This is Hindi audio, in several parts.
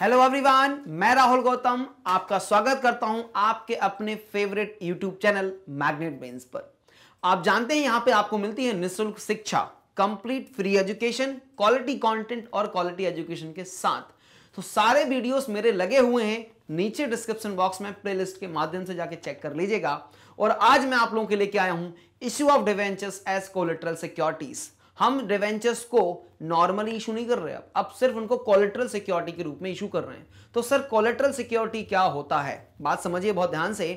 हेलो एवरीवन मैं राहुल गौतम आपका स्वागत करता हूं आपके अपने favourite YouTube channel Magnet Brains पर आप जानते हैं यहां पे आपको मिलती है निशुल्क शिक्षा complete free education quality content और क्वालिटी एजुकेशन के साथ तो सारे वीडियोस मेरे लगे हुए हैं नीचे डिस्क्रिप्शन बॉक्स में प्ले के माध्यम से जाके चेक कर लीजिएगा और आज मैं आप लोगों के लेके आया हूं issue of debentures as collateral securities हम डिवेंचर्स को नॉर्मली इशू नहीं कर रहे अब अब सिर्फ उनको कोलेट्रल सिक्योरिटी के रूप में इशू कर रहे हैं तो सर कोलेट्रल सिक्योरिटी क्या होता है बात समझिए बहुत ध्यान से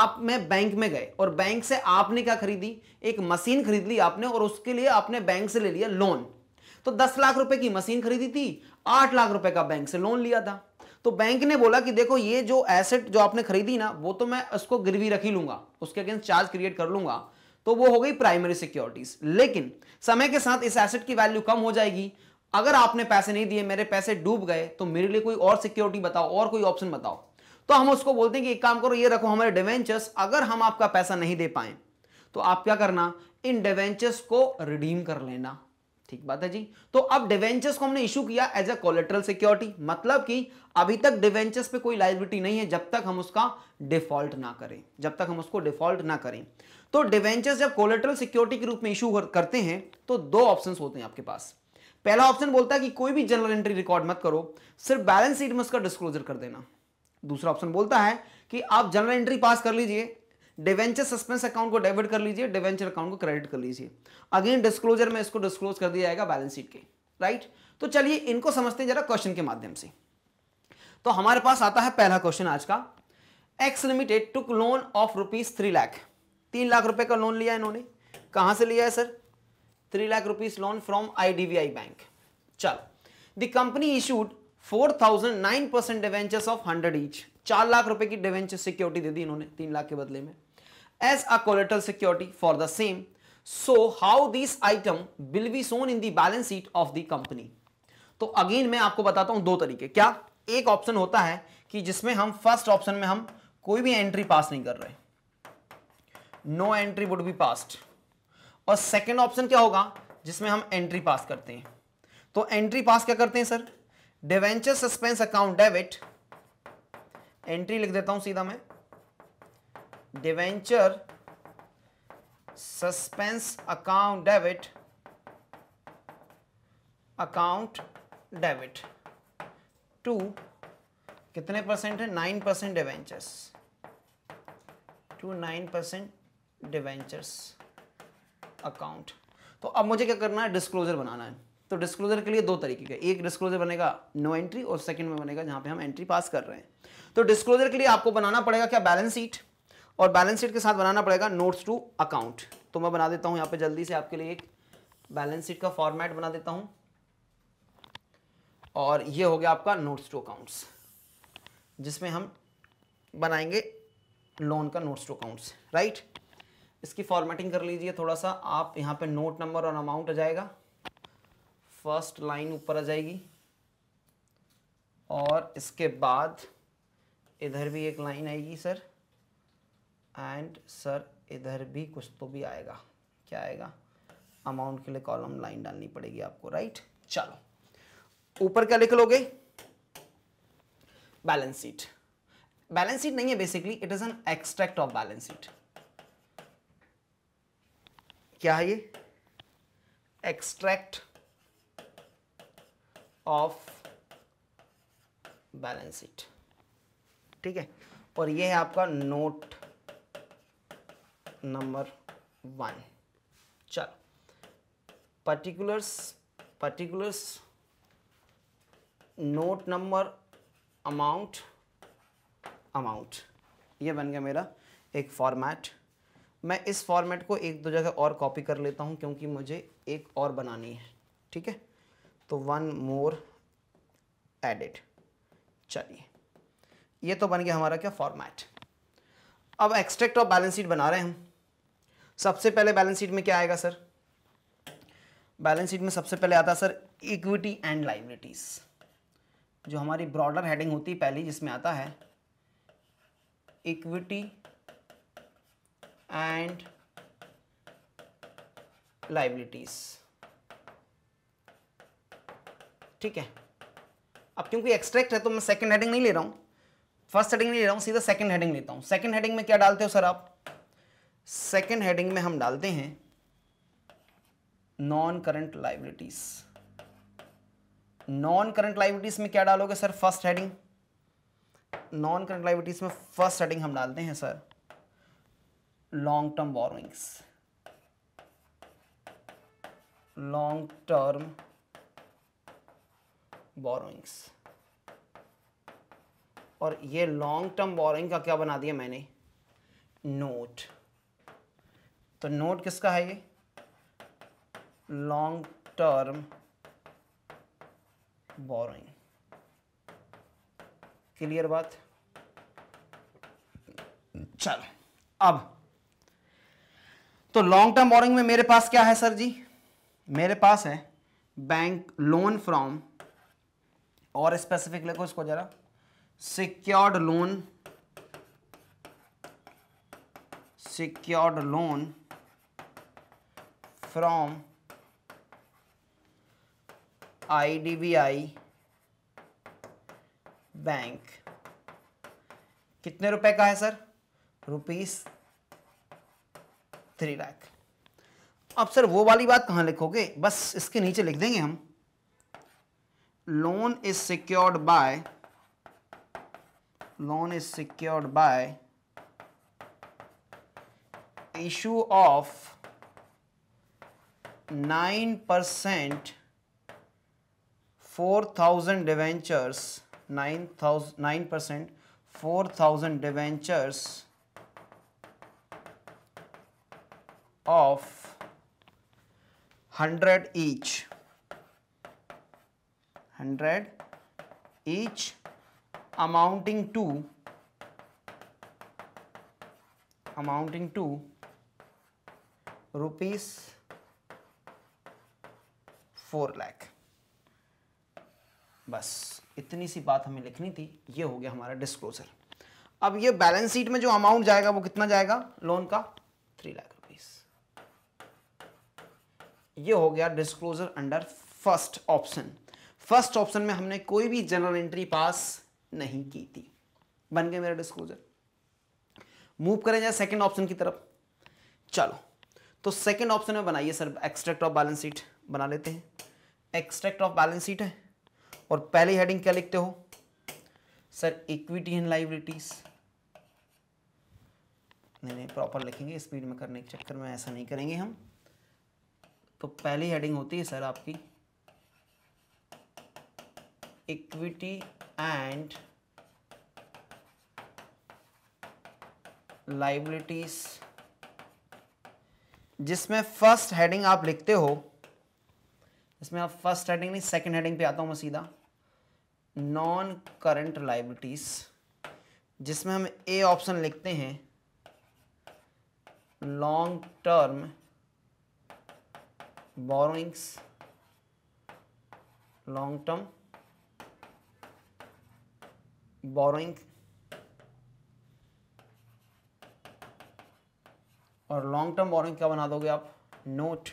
आप में बैंक में गए और बैंक से आपने क्या खरीदी एक मशीन खरीद ली आपने और उसके लिए आपने बैंक से ले लिया लोन तो दस लाख रुपए की मशीन खरीदी थी आठ लाख रुपए का बैंक से लोन लिया था तो बैंक ने बोला कि देखो ये जो एसेट जो आपने खरीदी ना वो तो मैं उसको गिरवी रखी लूंगा उसके अगेंस्ट चार्ज क्रिएट कर लूंगा तो वो हो गई प्राइमरी सिक्योरिटीज लेकिन समय के साथ इस एसेट की वैल्यू कम हो जाएगी अगर आपने पैसे नहीं दिए मेरे पैसे डूब गए तो मेरे लिए कोई और सिक्योरिटी बताओ और कोई ऑप्शन बताओ तो हम उसको बोलते हैं कि एक काम करो ये रखो हमारे डिवेंचर्स अगर हम आपका पैसा नहीं दे पाए तो आप क्या करना इन डिवेंचर्स को रिडीम कर लेना ठीक बात है जी तो अब डिवेंचर्स को हमने इशू किया एज ए कोलेट्रल सिक्योरिटी मतलब कि अभी तक डिवेंचर्स पे कोई लाइबिलिटी नहीं है जब तक हम उसका डिफॉल्ट ना करें जब तक हम उसको डिफॉल्ट ना करें तो डिवेंचर्स जब कोलेट्रल सिक्योरिटी के रूप में इशू करते हैं तो दो ऑप्शन होते हैं आपके पास पहला ऑप्शन बोलता है कि कोई भी जनरल एंट्री रिकॉर्ड मत करो सिर्फ बैलेंस शीट में उसका डिस्क्लोजर कर देना दूसरा ऑप्शन बोलता है कि आप जनरल एंट्री पास कर लीजिए डिवेंचर सस्पेंस अकाउंट को डेबिट कर लीजिए डिवेंचर अकाउंट को क्रेडिट कर लीजिए अगेन डिस्क्लोजर में इसको डिस्क्लोज कर दिया जाएगा बैलेंस शीट के राइट तो चलिए इनको समझते हैं जरा क्वेश्चन के माध्यम से तो हमारे पास आता है पहला क्वेश्चन आज का X limited took loan of rupees three lakh तीन लाख रुपए का लोन लिया इन्होंने कहां से लिया है sir three lakh rupees loan from IDBI bank चलो the company issued four thousand nine percent debentures of hundred each चार लाख रुपए की डिवेंचर सिक्योरिटी दे दी इन्होंने तीन लाख के बदले में as a collateral security for the same. So how this item will be shown in the balance sheet of the company? तो अगेन मैं आपको बताता हूं दो तरीके क्या एक ऑप्शन होता है कि जिसमें हम फर्स्ट ऑप्शन में हम कोई भी एंट्री पास नहीं कर रहे no entry would be passed और सेकंड ऑप्शन क्या होगा जिसमें हम एंट्री पास करते हैं तो एंट्री पास क्या करते हैं sir debenture suspense account debit entry लिख देता हूं सीधा मैं debenture suspense account debit account debit to कितने परसेंट है nine percent debentures to nine percent debentures account तो अब मुझे क्या करना है डिस्क्लोजर बनाना है तो डिस्क्लोजर के लिए दो तरीके के एक डिस्क्लोजर बनेगा नो एंट्री और सेकंड में बनेगा जहां पे हम एंट्री पास कर रहे हैं तो डिस्क्लोजर के लिए आपको बनाना पड़ेगा क्या बैलेंस शीट और बैलेंस शीट के साथ बनाना पड़ेगा नोट्स टू अकाउंट तो मैं बना देता हूँ यहाँ पे जल्दी से आपके लिए एक बैलेंस शीट का फॉर्मेट बना देता हूँ और ये हो गया आपका नोट्स टू अकाउंट्स जिसमें हम बनाएंगे लोन का नोट्स टू अकाउंट्स राइट इसकी फॉर्मेटिंग कर लीजिए थोड़ा सा आप यहाँ पे नोट नंबर और अमाउंट आ जाएगा फर्स्ट लाइन ऊपर आ जाएगी और इसके बाद इधर भी एक लाइन आएगी सर एंड सर इधर भी कुछ तो भी आएगा क्या आएगा अमाउंट के लिए कॉलम लाइन डालनी पड़ेगी आपको राइट चलो ऊपर क्या लिख लोगे बैलेंस शीट बैलेंस शीट नहीं है basically it is an extract of balance sheet क्या है ये एक्सट्रैक्ट ऑफ बैलेंस शीट ठीक है और ये है आपका नोट नंबर वन चल particulars particulars note number amount amount ये बन गया मेरा एक फॉर्मेट मैं इस फॉर्मेट को एक दो जगह और कॉपी कर लेता हूँ क्योंकि मुझे एक और बनानी है ठीक है तो वन मोर एडिट चलिए ये तो बन गया हमारा क्या फॉर्मेट अब एक्सट्रैक्ट और बैलेंस शीट बना रहे हैं हम सबसे पहले बैलेंस शीट में क्या आएगा सर बैलेंस शीट में सबसे पहले आता सर इक्विटी एंड लाइबिलिटीज जो हमारी ब्रॉडर हेडिंग होती है पहली जिसमें आता है इक्विटी एंड लाइबिलिटीज ठीक है अब क्योंकि एक्सट्रैक्ट है तो मैं सेकंड हेडिंग नहीं ले रहा हूं फर्स्ट हेडिंग नहीं ले रहा हूं सीधा सेकंड हेडिंग लेता हूं सेकंड हेडिंग में क्या डालते हो सर आप सेकेंड हेडिंग में हम डालते हैं non current liabilities non current liabilities में क्या डालोगे sir first heading non current liabilities में फर्स्ट हेडिंग हम डालते हैं sir long term borrowings long term borrowings और ये लॉन्ग टर्म बोरोइंग का क्या बना दिया मैंने नोट तो नोट किसका है ये लॉन्ग टर्म बोरोइंग क्लियर बात चल अब तो लॉन्ग टर्म बोरिंग में मेरे पास क्या है सर जी मेरे पास है बैंक लोन फ्रॉम और स्पेसिफिक लिखो इसको जरा secured loan secured loan B I bank कितने रुपए का है सर रुपीस थ्री लाख अब सर वो वाली बात कहां लिखोगे बस इसके नीचे लिख देंगे हम loan is secured by loan is secured by issue of 9% 4000 debentures 9000 9% 4000 debentures of 100 each 100 each amounting to amounting to rupees four lakh बस इतनी सी बात हमें लिखनी थी ये हो गया हमारा डिस्क्लोजर अब ये बैलेंस शीट में जो अमाउंट जाएगा वो कितना जाएगा लोन का थ्री लाख रुपीस ये हो गया disclosure under first option first option में हमने कोई भी जनरल एंट्री पास नहीं की थी बन गया मेरा डिस्क्लोजर मूव करें जाए सेकेंड ऑप्शन की तरफ चलो तो सेकेंड ऑप्शन में बनाइए sir extract of balance sheet बना लेते हैं एक्सट्रैक्ट ऑफ बैलेंस शीट है और पहली हेडिंग क्या लिखते हो सर इक्विटी एंड लाइबिलिटीज नहीं नहीं प्रॉपर लिखेंगे स्पीड में करने के चक्कर में ऐसा नहीं करेंगे हम तो पहली हेडिंग होती है सर आपकी इक्विटी एंड लाइबिलिटीज जिसमें फर्स्ट हेडिंग आप लिखते हो इसमें आप फर्स्ट हेडिंग नहीं सेकंड हेडिंग पे आता हूँ मैं सीधा नॉन करंट लाइबिलिटीज जिसमें हम ए ऑप्शन लिखते हैं long term borrowings long term borrowing और लॉन्ग टर्म बोरिंग क्या बना दोगे आप नोट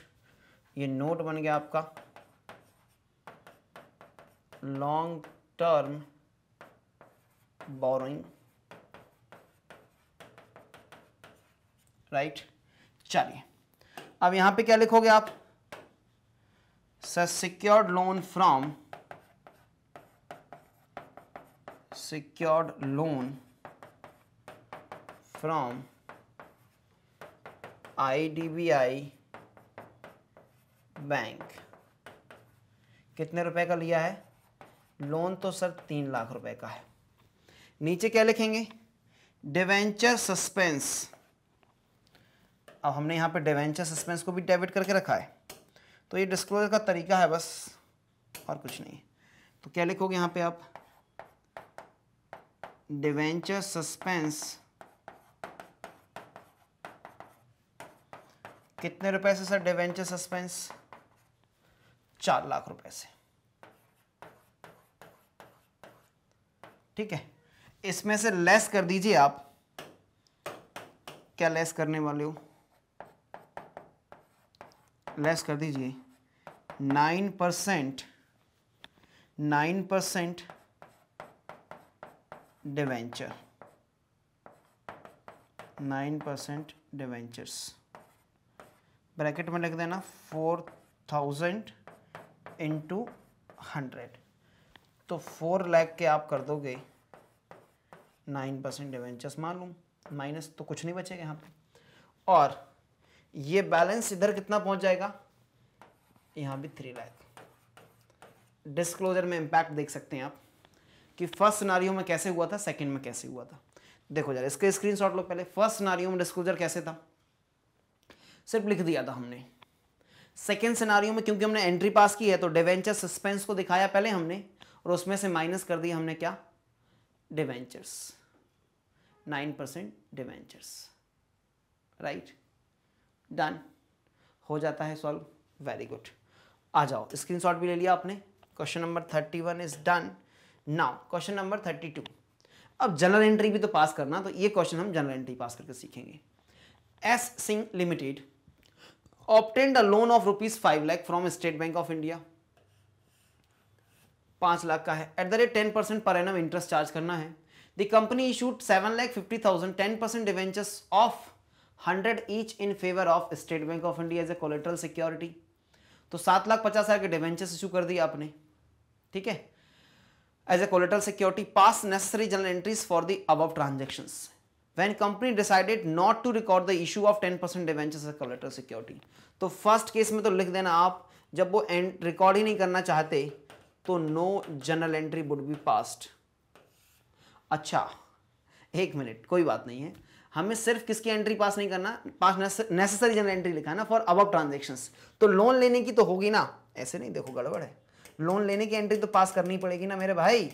ये नोट बन गया आपका long term borrowing right right? चलिए अब यहां पे क्या लिखोगे आप secured loan from secured loan from I bank कितने रुपए का लिया है लोन तो सर तीन लाख रुपए का है नीचे क्या लिखेंगे डिवेंचर सस्पेंस अब हमने यहाँ पे डिवेंचर सस्पेंस को भी डेबिट करके रखा है तो ये डिस्क्लोजर का तरीका है बस और कुछ नहीं तो क्या लिखोगे यहां पे आप डिवेंचर सस्पेंस कितने रुपए से सर डिवेंचर सस्पेंस चार लाख रुपए से ठीक है इसमें से लेस कर दीजिए आप क्या लेस करने वाले हो लेस कर दीजिए nine percent nine percent debenture nine percent debentures bracket में लिख देना फोर थाउजेंड इंटू हंड्रेड तो फोर लैख के आप कर दोगे नाइन परसेंट डिवेंचर्स मालूम माइनस तो कुछ नहीं बचेगा यहाँ पे और ये बैलेंस इधर कितना पहुँच जाएगा यहाँ भी थ्री लैख डिस्क्लोजर में इम्पैक्ट देख सकते हैं आप कि फर्स्ट सिनारियो में कैसे हुआ था सेकेंड में कैसे हुआ था देखो जरा इसके स्क्रीन लो पहले फर्स्ट सिनारियो में डिस्क्लोजर कैसे था सिर्फ लिख दिया था हमने सेकेंड सिनारियों में क्योंकि हमने एंट्री पास की है तो डेवेंचर सस्पेंस को दिखाया पहले हमने और उसमें से माइनस कर दिया हमने क्या debentures nine percent debentures right done हो जाता है सॉल्व वेरी गुड आ जाओ स्क्रीनशॉट भी ले लिया आपने question number thirty one is done now question number thirty two अब जनरल एंट्री भी तो पास करना तो ये क्वेश्चन हम जनरल एंट्री पास करके सीखेंगे S Singh limited obtained a loan of rupees five lakh from State Bank of India पाँच लाख का है at the rate ten percent पर एन इंटरेस्ट चार्ज करना है the company issued seven lakh fifty thousand ten percent debentures of hundred each in favour of State Bank of India as a collateral security तो सात लाख पचास हज़ार के डिवेंचर्स इशू कर दिए आपने ठीक है as a collateral security pass necessary journal entries for the above transaction when company decided not to record the issue of ten percent debentures collateral security तो फर्स्ट केस में तो लिख देना आप जब वो रिकॉर्ड ही नहीं करना चाहते तो no journal entry would be passed अच्छा एक मिनट कोई बात नहीं है हमें सिर्फ किसकी एंट्री पास नहीं करना पास नेसेसरी जनरल एंट्री लिखाना फॉर अब ट्रांजेक्शन तो लोन लेने की तो होगी ना ऐसे नहीं देखो गड़बड़ है लोन लेने की एंट्री तो पास करनी पड़ेगी ना मेरे भाई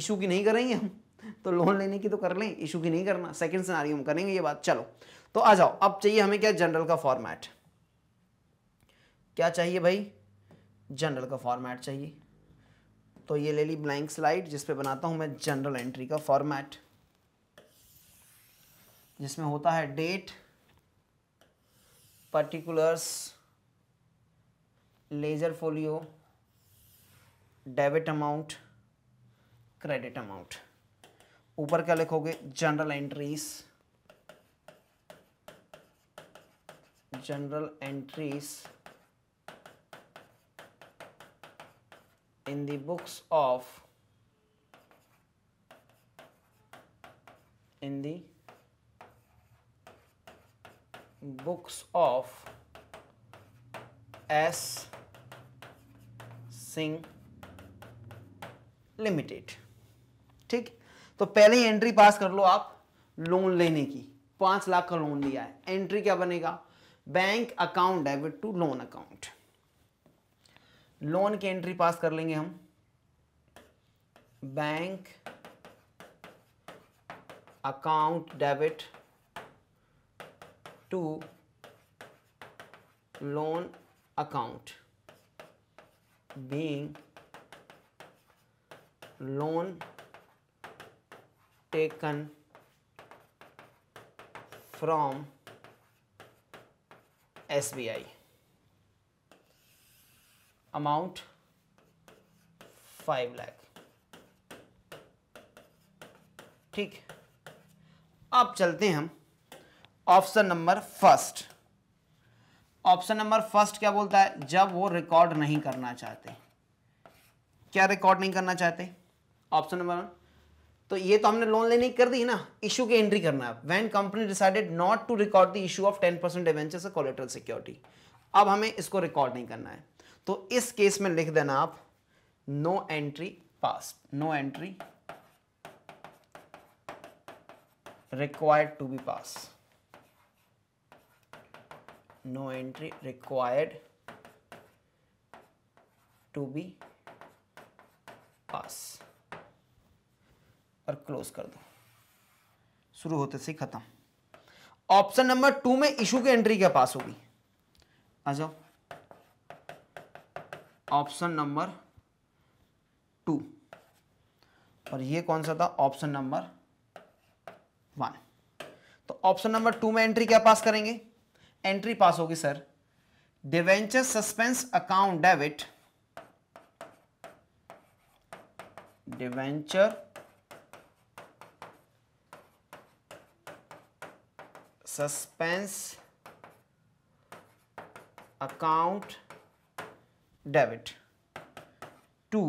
इशू की नहीं करेंगे हम तो लोन लेने की तो कर लें इशू की नहीं करना सेकंड सिनारियो हम करेंगे ये बात चलो तो आ जाओ अब चाहिए हमें क्या जनरल का फॉर्मेट क्या चाहिए भाई जनरल का फॉर्मेट चाहिए तो ये ले ली ब्लैंक स्लाइड जिसपे बनाता हूँ मैं जनरल एंट्री का फॉर्मेट जिसमें होता है date particulars ledger folio debit amount credit amount ऊपर क्या लिखोगे journal entries journal entries in the books of in the books of S Singh limited ठीक तो पहले ही एंट्री पास कर लो आप लोन लेने की पांच लाख का लोन लिया है एंट्री क्या बनेगा bank account debit to loan account loan की एंट्री पास कर लेंगे हम bank account debit to loan account loan taken from S B I amount five lakh ठीक अब चलते हैं हम option number first option number first क्या बोलता है जब वो रिकॉर्ड नहीं करना चाहते क्या रिकॉर्ड नहीं करना चाहते ऑप्शन नंबर वन तो ये तो हमने लोन लेने कर दी ना इशू की एंट्री करना है when company decided not to record the issue of ten percent debenture collateral security अब हमें इसको रिकॉर्ड नहीं करना है तो इस केस में लिख देना आप no entry pass no entry required to be pass no entry required to be pass और क्लोज कर दो शुरू होते से खत्म ऑप्शन नंबर टू में इशू की एंट्री क्या पास होगी आ जाओ ऑप्शन नंबर टू और ये कौन सा था ऑप्शन नंबर वन तो ऑप्शन नंबर टू में एंट्री क्या पास करेंगे एंट्री पास होगी sir debenture suspense account debit debenture suspense account debit to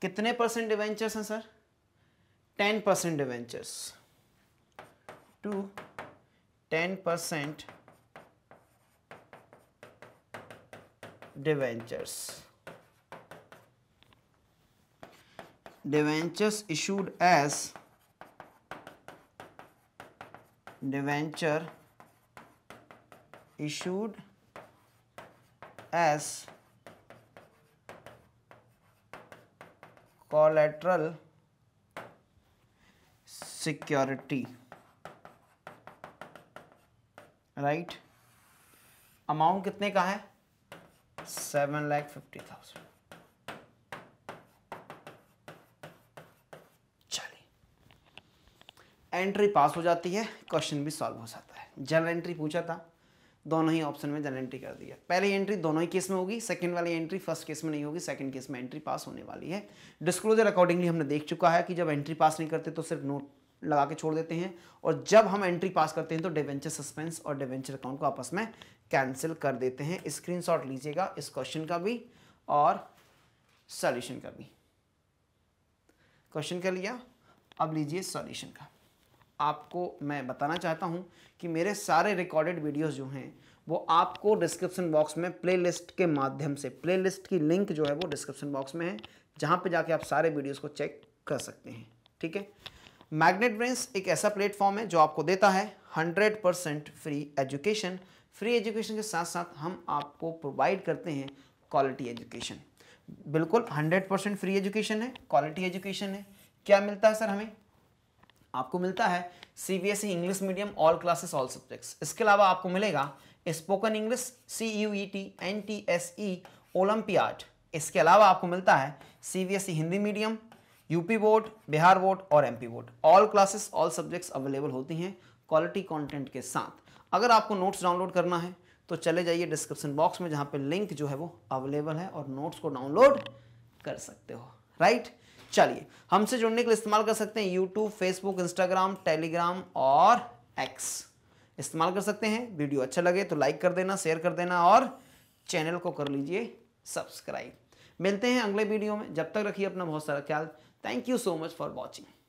कितने परसेंट डिवेंचर्स हैं sir ten percent debentures to ten percent debentures debentures issued as debenture issued as collateral security right amount कितने का है सेवन लैख फिफ्टी थाउजेंड चलिए एंट्री पास हो जाती है क्वेश्चन भी सॉल्व हो जाता है जनरल एंट्री पूछा था दोनों ही ऑप्शन में जन एंट्री कर दिया पहले एंट्री दोनों ही केस में होगी सेकंड वाली एंट्री फर्स्ट केस में नहीं होगी सेकंड केस में एंट्री पास होने वाली है डिस्क्लोजर अकॉर्डिंगली हमने देख चुका है कि जब एंट्री पास नहीं करते तो सिर्फ नोट लगा के छोड़ देते हैं और जब हम एंट्री पास करते हैं तो डिवेंचर सस्पेंस और डिवेंचर अकाउंट को आपस में कैंसिल कर देते हैं स्क्रीन लीजिएगा इस क्वेश्चन का भी और सॉल्यूशन का भी क्वेश्चन कर लिया अब लीजिए सॉल्यूशन का आपको मैं बताना चाहता हूँ कि मेरे सारे रिकॉर्डेड वीडियोज़ जो हैं वो आपको डिस्क्रिप्शन बॉक्स में प्लेलिस्ट के माध्यम से प्लेलिस्ट की लिंक जो है वो डिस्क्रिप्शन बॉक्स में है जहाँ पे जाके आप सारे वीडियोज़ को चेक कर सकते हैं ठीक है मैग्नेट ब्रेंस एक ऐसा प्लेटफॉर्म है जो आपको देता है 100 परसेंट फ्री एजुकेशन फ्री एजुकेशन के साथ साथ हम आपको प्रोवाइड करते हैं क्वालिटी एजुकेशन बिल्कुल 100 परसेंट फ्री एजुकेशन है क्वालिटी एजुकेशन है क्या मिलता है सर हमें आपको मिलता है C B S E English medium all classes all subjects इसके अलावा आपको मिलेगा spoken English C U E T N T S E olympiad इसके अलावा आपको मिलता है C B S E Hindi medium UP board Bihar board और MP board all classes all subjects available होती हैं क्वालिटी कंटेंट के साथ अगर आपको नोट्स डाउनलोड करना है तो चले जाइए डिस्क्रिप्शन बॉक्स में जहाँ पे लिंक जो है वो अवेलेबल है और नोट्स को डाउनलोड कर सकते हो राइट चलिए हमसे जुड़ने के लिए इस्तेमाल कर सकते हैं यूट्यूब फेसबुक इंस्टाग्राम टेलीग्राम और एक्स इस्तेमाल कर सकते हैं वीडियो अच्छा लगे तो लाइक कर देना शेयर कर देना और चैनल को कर लीजिए सब्सक्राइब मिलते हैं अगले वीडियो में जब तक रखिए अपना बहुत सारा ख्याल thank you so much for watching